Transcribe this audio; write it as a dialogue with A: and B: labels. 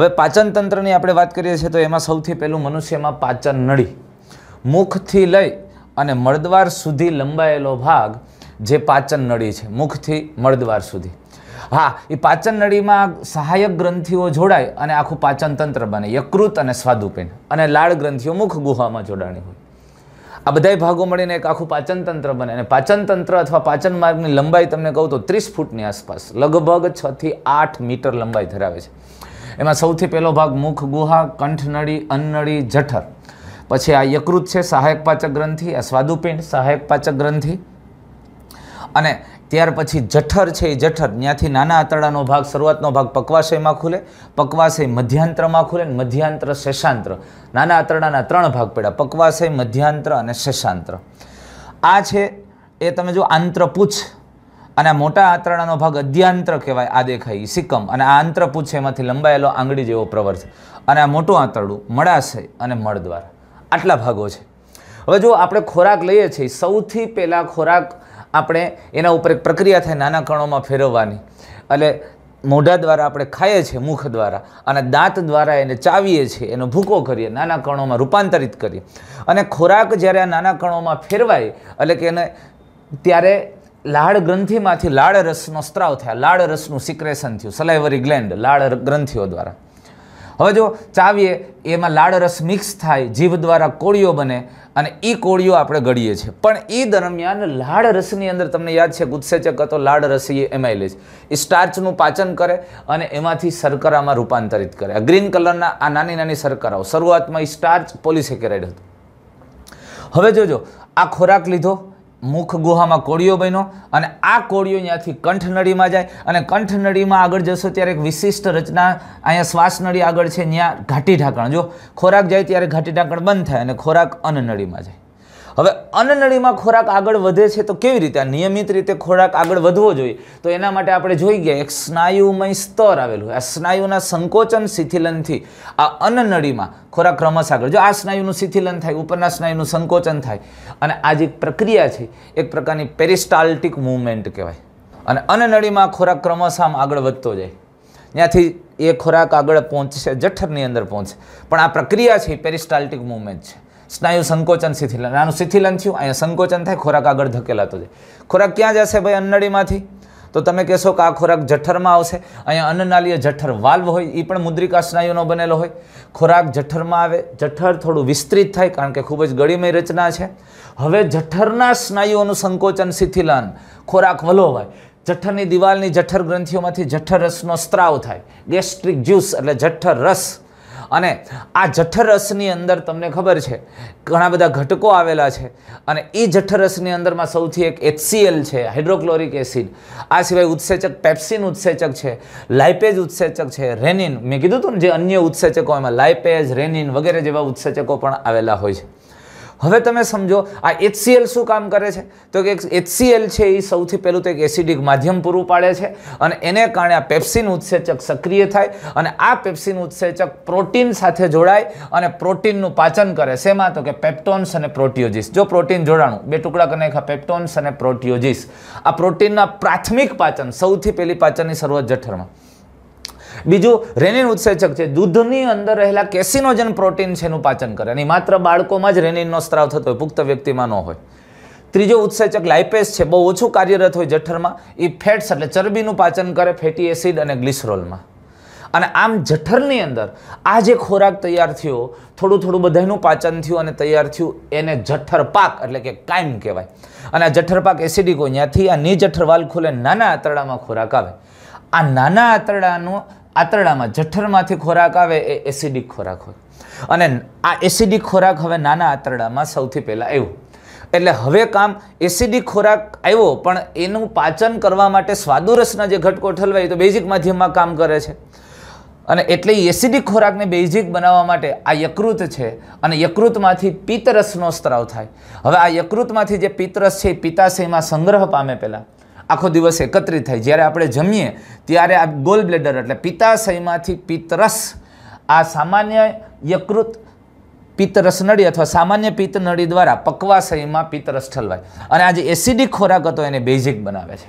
A: હવે પાચન તંત્રની આપણે વાત કરીએ છીએ તો એમાં સૌથી પહેલું મનુષ્યમાં પાચન નળી મુખથી લઈ અને મળદ્વાર સુધી લંબાયેલો ભાગ જે પાચન નળી છે મુખથી મળદ્વાર સુધી હા એ પાચન નળીમાં સહાયક ગ્રંથિઓ જોડાય અને આખું પાચન તંત્ર બને યકૃત અને સ્વાદુપેન અને લાળ ગ્રંથિઓ મુખ ગુહામાં જોડાણી હોય આ બધાય ભાગો મળીને એક આખું પાચન તંત્ર બને અને પાચન તંત્ર અથવા પાચન માર્ગની લંબાઈ તમને કહું તો ત્રીસ ફૂટની આસપાસ લગભગ છથી આઠ મીટર લંબાઈ ધરાવે છે એમાં સૌથી પહેલો ભાગ મુખ ગુહા કંઠનળી અન્નળી જઠર પછી આ યકૃત છે સહાયક પાચક ગ્રંથિ આ સ્વાદુપિંડ સહાયક પાચક ગ્રંથિ અને ત્યાર પછી જઠર છે એ જઠર ત્યાંથી નાના આંતરડાનો ભાગ શરૂઆતનો ભાગ પકવાશયમાં ખુલે પકવાશય મધ્યાંતરમાં ખુલે ને મધ્યાંતર શેષાંત્ર નાના આંતરડાના ત્રણ ભાગ પડ્યા પકવાશય મધ્યાંતર અને શેષાંત્ર આ છે એ તમે જો આંત્રપુચ્છ અને આ મોટા આંતરડાનો ભાગ અધ્યાંત્ર કહેવાય આ દેખાય સિક્કમ અને આ પૂછે એમાંથી લંબાયેલો આંગળી જેવો પ્રવર્ત અને આ મોટું આંતરડું મળાશય અને મળદ્વાર આટલા ભાગો છે હવે જો આપણે ખોરાક લઈએ છીએ સૌથી પહેલાં ખોરાક આપણે એના ઉપર એક પ્રક્રિયા થાય નાના કણોમાં ફેરવવાની એટલે મોઢા દ્વારા આપણે ખાઈએ છીએ મુખ દ્વારા અને દાંત દ્વારા એને ચાવીએ છીએ એનો ભૂકો કરીએ નાના કણોમાં રૂપાંતરિત કરીએ અને ખોરાક જ્યારે આ નાના કણોમાં ફેરવાય એટલે કે એને ત્યારે લાળ ગ્રંથિમાંથી લાળ રસનો સ્ત્રાવ થયા લાળ રસનું સિક્રેશન થયું સલાઈવરી ગ્લેન્ડ લાળ ગ્રંથિઓ દ્વારા હવે જો ચાવીએ એમાં લાળ રસ મિક્સ થાય જીભ દ્વારા કોળીઓ બને અને એ કોળીઓ આપણે ગળીએ છીએ પણ એ દરમિયાન લાળ રસની અંદર તમને યાદ છે ગુત્સેચક હતો લાળ રસ એ છે એ સ્ટાર્ચનું પાચન કરે અને એમાંથી શર્કરામાં રૂપાંતરિત કરે આ ગ્રીન કલરના આ નાની નાની શર્કરાઓ શરૂઆતમાં એ સ્ટાર્ચ પોલિસેકેરાઇડ હતું હવે જોજો આ ખોરાક લીધો મુખ ગુહામાં કોળિયો બન્યો અને આ કોળિયો ત્યાંથી કંઠનળીમાં જાય અને કંઠનળીમાં આગળ જશો ત્યારે એક વિશિષ્ટ રચના અહીંયા શ્વાસનળી આગળ છે ત્યાં ઘાટી ઢાંકણ જો ખોરાક જાય ત્યારે ઘાટી ઢાંકણ બંધ થાય અને ખોરાક અન્નનળીમાં જાય હવે અન્નનળીમાં ખોરાક આગળ વધે છે તો કેવી રીતે નિયમિત રીતે ખોરાક આગળ વધવો જોઈએ તો એના માટે આપણે જોઈ ગયા એક સ્નાયુમય સ્તર આવેલું આ સ્નાયુના સંકોચન શિથિલનથી આ અન્નનળીમાં ખોરાક ક્રમશ આગળ જો આ સ્નાયુનું શિથિલન થાય ઉપરના સ્નાયુનું સંકોચન થાય અને આ જે પ્રક્રિયા છે એક પ્રકારની પેરિસ્ટાલ્ટિક મૂવમેન્ટ કહેવાય અને અન્નનળીમાં ખોરાક ક્રમશ આમ આગળ વધતો જાય ત્યાંથી એ ખોરાક આગળ પહોંચશે જઠરની અંદર પહોંચશે પણ આ પ્રક્રિયા છે પેરિસ્ટાલ્ટિક મૂવમેન્ટ છે સ્નાયુ સંકોચન શિથિલન આનું શિથિલન થયું અહીંયા સંકોચન થાય ખોરાક આગળ ધકેલાતો જાય ખોરાક ક્યાં જશે ભાઈ અન્નડીમાંથી તો તમે કહેશો કે આ ખોરાક જઠ્ઠરમાં આવશે અહીંયા અન્નનાલીય જઠ્ઠર વાલ્વ હોય એ પણ મુદ્રિકા સ્નાયુનો બનેલો હોય ખોરાક જઠ્ઠરમાં આવે જઠ્ઠર થોડું વિસ્તૃત થાય કારણ કે ખૂબ જ ગળીમય રચના છે હવે જઠરના સ્નાયુઓનું સંકોચન શિથિલન ખોરાક વલોવાય જઠ્ઠરની દિવાલની જઠ્ઠર ગ્રંથિઓમાંથી જઠર રસનો સ્ત્રાવ થાય ગેસ્ટ્રિક જ્યુસ એટલે જઠ્ઠર રસ અને આ જઠરસની અંદર તમને ખબર છે ઘણા બધા ઘટકો આવેલા છે અને એ જઠરસની અંદરમાં સૌથી એક એચસીએલ છે હાઇડ્રોક્લોરિક એસિડ આ સિવાય ઉત્સેચક પેપ્સિન ઉત્સેચક છે લાઇપેજ ઉત્સેચક છે રેનિન મેં કીધું હતું ને જે અન્ય ઉત્સેચકો એમાં લાઇપેજ રેનિન વગેરે જેવા ઉત્સેચકો પણ આવેલા હોય છે હવે તમે સમજો આ એચસીએલ શું કામ કરે છે તો કે એચસીએલ છે એ સૌથી પહેલું તો એક એસિડિક માધ્યમ પૂરું પાડે છે અને એને કારણે આ પેપ્સિન ઉત્સેચક સક્રિય થાય અને આ પેપ્સિન ઉત્સેચક પ્રોટીન સાથે જોડાય અને પ્રોટીનનું પાચન કરે શેમાં તો કે પેપ્ટોન્સ અને પ્રોટીઓજીસ જો પ્રોટીન જોડાણું બે ટુકડા કરી નાખ્યા પેપ્ટોન્સ અને પ્રોટીઓજીસ આ પ્રોટીનના પ્રાથમિક પાચન સૌથી પહેલી પાચનની શરૂઆત જઠરમાં બીજું રેનિન ઉત્સેચક છે દૂધની અંદર રહેલા કેસિનોજન પ્રોટીન છે એનું પાચન કરે અને માત્ર બાળકોમાં જ રેનિનનો સ્ત્રાવ થતો હોય પુખ્ત વ્યક્તિમાં ન હોય ત્રીજો ઉત્સેચક લાઇપેસ છે બહુ ઓછું કાર્યરત હોય જઠરમાં એ ફેટ્સ એટલે ચરબીનું પાચન કરે ફેટી એસિડ અને ગ્લિસરોલમાં અને આમ જઠરની અંદર આ જે ખોરાક તૈયાર થયો થોડું થોડું બધાનું પાચન થયું અને તૈયાર થયું એને જઠર પાક એટલે કે કાયમ કહેવાય અને આ જઠર પાક એસિડિક હોય ત્યાંથી આ ની જઠર વાલ ખુલે નાના આંતરડામાં ખોરાક આવે આ નાના આંતરડાનું આંતરડામાં જઠરમાંથી ખોરાક આવે એ એસિડિક ખોરાક હોય અને આ એસિડિક ખોરાક હવે નાના આંતરડામાં સૌથી પહેલાં આવ્યો એટલે હવે કામ એસિડિક ખોરાક આવ્યો પણ એનું પાચન કરવા માટે સ્વાદુરસના જે ઘટકો ઠલવાય તો બેઝિક માધ્યમમાં કામ કરે છે અને એટલે એસિડિક ખોરાકને બેઝિક બનાવવા માટે આ યકૃત છે અને યકૃતમાંથી પિત્તરસનો સ્ત્રાવ થાય હવે આ યકૃતમાંથી જે પિત્તરસ છે એ પિત્તાશયમાં સંગ્રહ પામે પહેલાં આખો દિવસ એકત્રિત થાય જ્યારે આપણે જમીએ ત્યારે આ ગોલ બ્લેડર એટલે પિત્તાશયમાંથી પિત્તરસ આ સામાન્ય યકૃત પિત્તરસ નળી અથવા સામાન્ય પિત્ત નળી દ્વારા પકવાશયમાં પિત્તરસ ઠલવાય અને આ જે એસિડિક ખોરાક હતો એને બેઝિક બનાવે છે